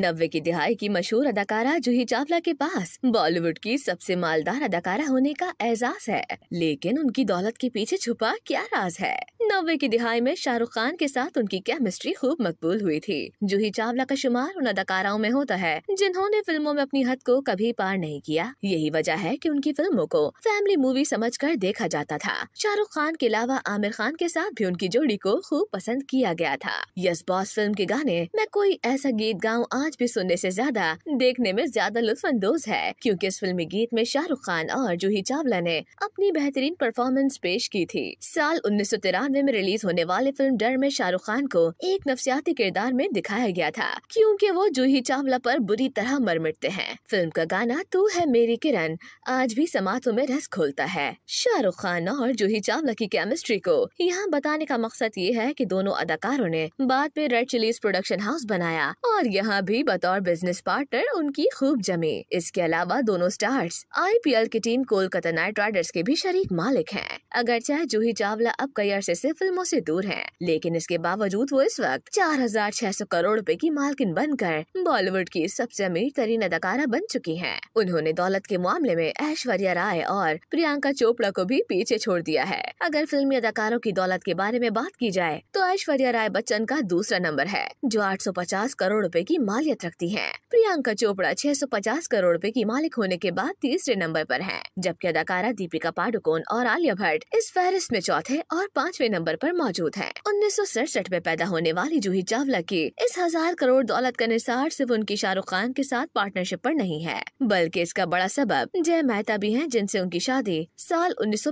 नब्बे की दिहाई की मशहूर अदाकारा जूही चावला के पास बॉलीवुड की सबसे मालदार अदाकारा होने का एजाज है लेकिन उनकी दौलत के पीछे छुपा क्या राज है नब्बे की दिहाई में शाहरुख खान के साथ उनकी केमिस्ट्री खूब मकबूल हुई थी जूही चावला का शुमार उन अदाकाराओं में होता है जिन्होंने फिल्मों में अपनी हद को कभी पार नहीं किया यही वजह है कि उनकी फिल्मों को फैमिली मूवी समझकर देखा जाता था शाहरुख खान के अलावा आमिर खान के साथ भी उनकी जोड़ी को खूब पसंद किया गया था यस बॉस फिल्म के गाने मैं कोई ऐसा गीत गाऊं आज भी सुनने ऐसी ज्यादा देखने में ज्यादा लुत्फानंदोज है क्यूँकी इस फिल्मी गीत में शाहरुख खान और जूही चावला ने अपनी बेहतरीन परफॉर्मेंस पेश की थी साल उन्नीस सौ तिरानवे महीने में रिलीज होने वाली फिल्म डर में शाहरुख खान को एक नफसियाती किरदार में दिखाया गया था क्योंकि वो जूही चावला पर बुरी तरह मर मिटते हैं फिल्म का गाना तू है मेरी किरण आज भी समातों में रस खोलता है शाहरुख खान और जूही चावला की केमिस्ट्री को यहाँ बताने का मकसद ये है की दोनों अदाकारों ने बाद में रेड चिलीज प्रोडक्शन हाउस बनाया और यहाँ भी बतौर बिजनेस पार्टनर उनकी खूब जमी इसके अलावा दोनों स्टार्स आई की टीम कोलकाता नाइट राइडर्स के भी शरीक मालिक है अगर चाहे जूही चावला अब कई अरसे से फिल्मों से दूर हैं लेकिन इसके बावजूद वो इस वक्त 4,600 करोड़ रुपए की मालकिन बनकर बॉलीवुड की सबसे अमीर तरीन अदाकारा बन चुकी हैं। उन्होंने दौलत के मामले में ऐश्वर्या राय और प्रियंका चोपड़ा को भी पीछे छोड़ दिया है अगर फिल्मी अदाकारों की दौलत के बारे में बात की जाए तो ऐश्वर्या राय बच्चन का दूसरा नंबर है जो 850 करोड़ रूपए की मालियत रखती है प्रियंका चोपड़ा 650 करोड़ रूपए की मालिक होने के बाद तीसरे नंबर पर हैं, जबकि अदाकारा दीपिका पाडुकोन और आलिया भट्ट इस फहरिस्त में चौथे और पांचवे नंबर पर मौजूद है उन्नीस सौ सड़सठ में पैदा होने वाली जूही चावला की इस हजार करोड़ दौलत का निसार सिर्फ उनकी शाहरुख खान के साथ पार्टनरशिप पर नहीं है बल्कि इसका बड़ा सबब जय मेहता भी है जिनसे उनकी शादी साल उन्नीस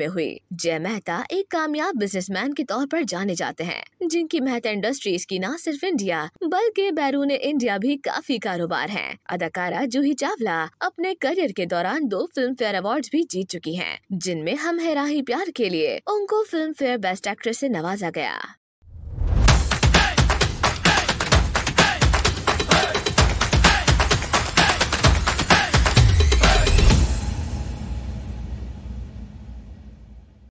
में हुई जय मेहता एक कामयाब मैन के तौर पर जाने जाते हैं जिनकी मेहता इंडस्ट्रीज की न सिर्फ इंडिया बल्कि बैरून इंडिया भी काफी कारोबार है अदाकारा जूही चावला अपने करियर के दौरान दो फिल्म फेयर अवार्ड भी जीत चुकी है जिनमें हम हैराही प्यार के लिए उनको फिल्म फेयर बेस्ट एक्ट्रेस से नवाजा गया